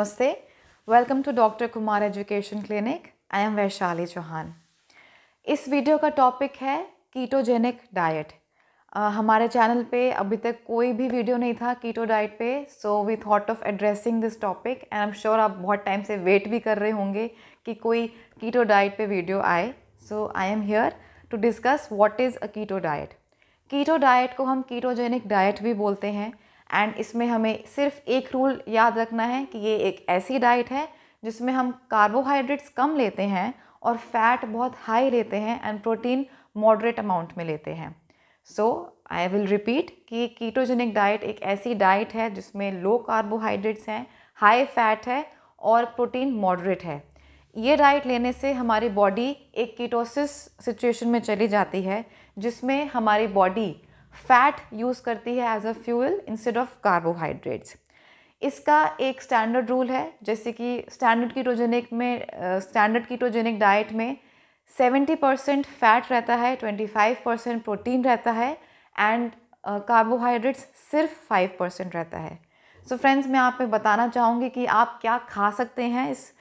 नमस्ते welcome to doctor Kumar education clinic I am Vaishali Chauhan इस video का टॉपिक है कीटोजेनिक डाइट uh, हमारे चैनल पे अभी तक कोई भी वीडियो नहीं था कीटो डाइट पे so we thought of addressing this topic and I am sure आप बहुत टाइम से वेट भी कर रहे होंगे कि कोई कीटो डाइट पे वीडियो आए so I am here to discuss what is a keto diet keto diet को हम कीटोजेनिक डाइट भी बोलते हैं एंड इसमें हमें सिर्फ एक रूल याद रखना है कि ये एक ऐसी डाइट है जिसमें हम कार्बोहाइड्रेट्स कम लेते हैं और फैट बहुत हाई लेते हैं एंड प्रोटीन मॉडरेट अमाउंट में लेते हैं सो आई विल रिपीट कि कीटोजेनिक डाइट एक ऐसी डाइट है जिसमें लो कार्बोहाइड्रेट्स हैं हाई फैट है और प्रोटीन मॉडरेट है ये डाइट लेने से हमारी बॉडी एक कीटोसिस सिचुएशन में चली जाती है जिसमें हमारी बॉडी फैट यूज़ करती है as a fuel instead of carbohydrates इसका एक स्टैंडर्ड रूल है जैसे कि स्टैंडर्ड कीटोजेनिक में स्टैंडर्ड कीटोजेनिक डाइट में 70 परसेंट फैट रहता है 25 परसेंट प्रोटीन रहता है एंड कार्बोहाइड्रेट्स सिर्फ 5 परसेंट रहता है सो so फ्रेंड्स मैं आप में बताना चाहूँगी कि आप क्या खा सकते हैं इस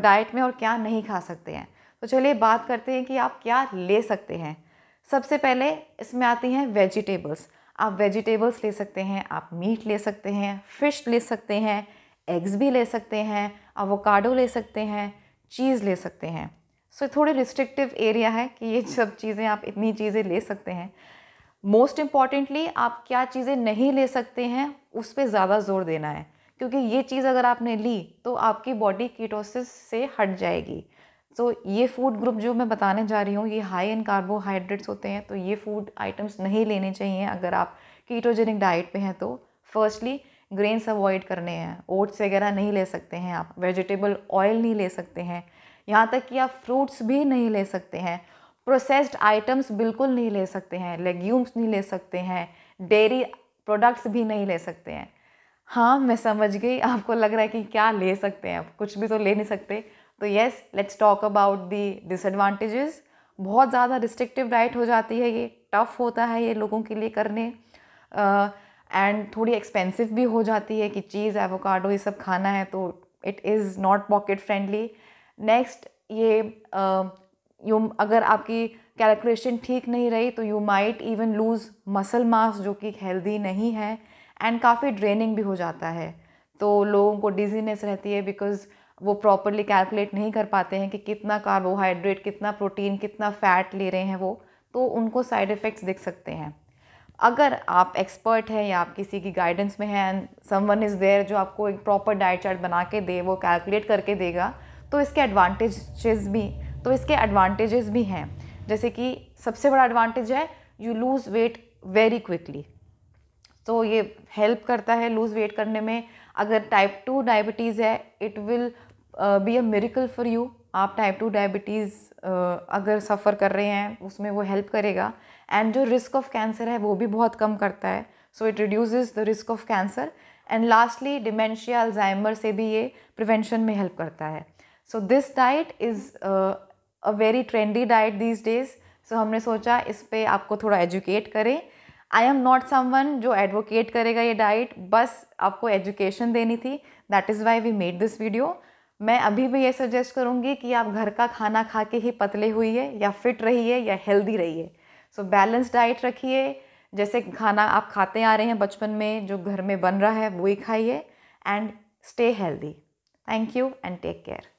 डाइट में और क्या नहीं खा सकते हैं तो चलिए बात करते हैं कि आप क्या ले सकते हैं सबसे पहले इसमें आती हैं वेजिटेबल्स आप वेजिटेबल्स ले सकते हैं आप मीट ले सकते हैं फ़िश ले सकते हैं एग्स भी ले सकते हैं अवोकाडो ले सकते हैं चीज़ ले सकते हैं सो so, थोड़ी रिस्ट्रिक्टिव एरिया है कि ये सब चीज़ें आप इतनी चीज़ें ले सकते हैं मोस्ट इम्पॉर्टेंटली आप क्या चीज़ें नहीं ले सकते हैं उस पर ज़्यादा जोर देना है क्योंकि ये चीज़ अगर आपने ली तो आपकी बॉडी कीटोसिस से हट जाएगी सो ये फूड ग्रुप जो मैं बताने जा रही हूँ ये हाई इन कार्बोहाइड्रेट्स होते हैं तो ये फूड आइटम्स नहीं लेने चाहिए अगर आप कीटोजेनिक डाइट पे हैं तो फर्स्टली ग्रेन्स अवॉइड करने हैं ओट्स वगैरह नहीं ले सकते हैं आप वेजिटेबल ऑयल नहीं ले सकते हैं यहाँ तक कि आप फ्रूट्स भी नहीं ले सकते हैं प्रोसेस्ड आइटम्स बिल्कुल नहीं ले सकते हैं लेग्यूम्स नहीं ले सकते हैं डेयरी प्रोडक्ट्स भी नहीं ले सकते हैं हाँ मैं समझ गई आपको लग रहा है कि क्या ले सकते हैं आप कुछ भी तो ले नहीं सकते तो yes let's talk about the disadvantages बहुत ज़्यादा रिस्ट्रिक्टिव डाइट हो जाती है ये टफ़ होता है ये लोगों के लिए करने एंड uh, थोड़ी एक्सपेंसिव भी हो जाती है कि चीज़ एवोकाडो ये सब खाना है तो it is not pocket friendly next ये यू uh, अगर आपकी कैलकुलेशन ठीक नहीं रही तो you might even lose muscle mass जो कि हेल्दी नहीं है एंड काफ़ी ड्रेनिंग भी हो जाता है तो लोगों को डिजीनेस रहती है बिकॉज़ वो प्रॉपरली कैलकुलेट नहीं कर पाते हैं कि कितना कार्बोहाइड्रेट कितना प्रोटीन कितना फ़ैट ले रहे हैं वो तो उनको साइड इफ़ेक्ट्स दिख सकते हैं अगर आप एक्सपर्ट हैं या आप किसी की गाइडेंस में हैं एंड समवन इज़ देयर जो आपको एक प्रॉपर डाइट चार्ट बना के दे वो कैलकुलेट करके देगा तो इसके एडवांटेजेस भी तो इसके एडवांटेजेस भी हैं जैसे कि सबसे बड़ा एडवांटेज है you lose weight very quickly तो ये हेल्प करता है लूज़ वेट करने में अगर टाइप टू डायबिटीज़ है it will be a miracle for you आप टाइप टू डायबिटीज़ अगर सफ़र कर रहे हैं उसमें वो हेल्प करेगा एंड जो रिस्क ऑफ कैंसर है वो भी बहुत कम करता है so it reduce the risk of cancer and lastly dementia Alzheimer से भी ये प्रिवेंशन में हेल्प करता है so this diet is a very trendy diet these days so हमने सोचा इस पर आपको थोड़ा एजुकेट करें आई एम नॉट समवन जो एडवोकेट करेगा ये डाइट बस आपको एजुकेशन देनी थी that is why we made this video मैं अभी भी ये सजेस्ट करूँगी कि आप घर का खाना खा के ही पतले हुई है या फिट रहिए या हेल्दी रहिए सो बैलेंस डाइट रखिए जैसे खाना आप खाते आ रहे हैं बचपन में जो घर में बन रहा है वही खाइए and stay healthy thank you and take care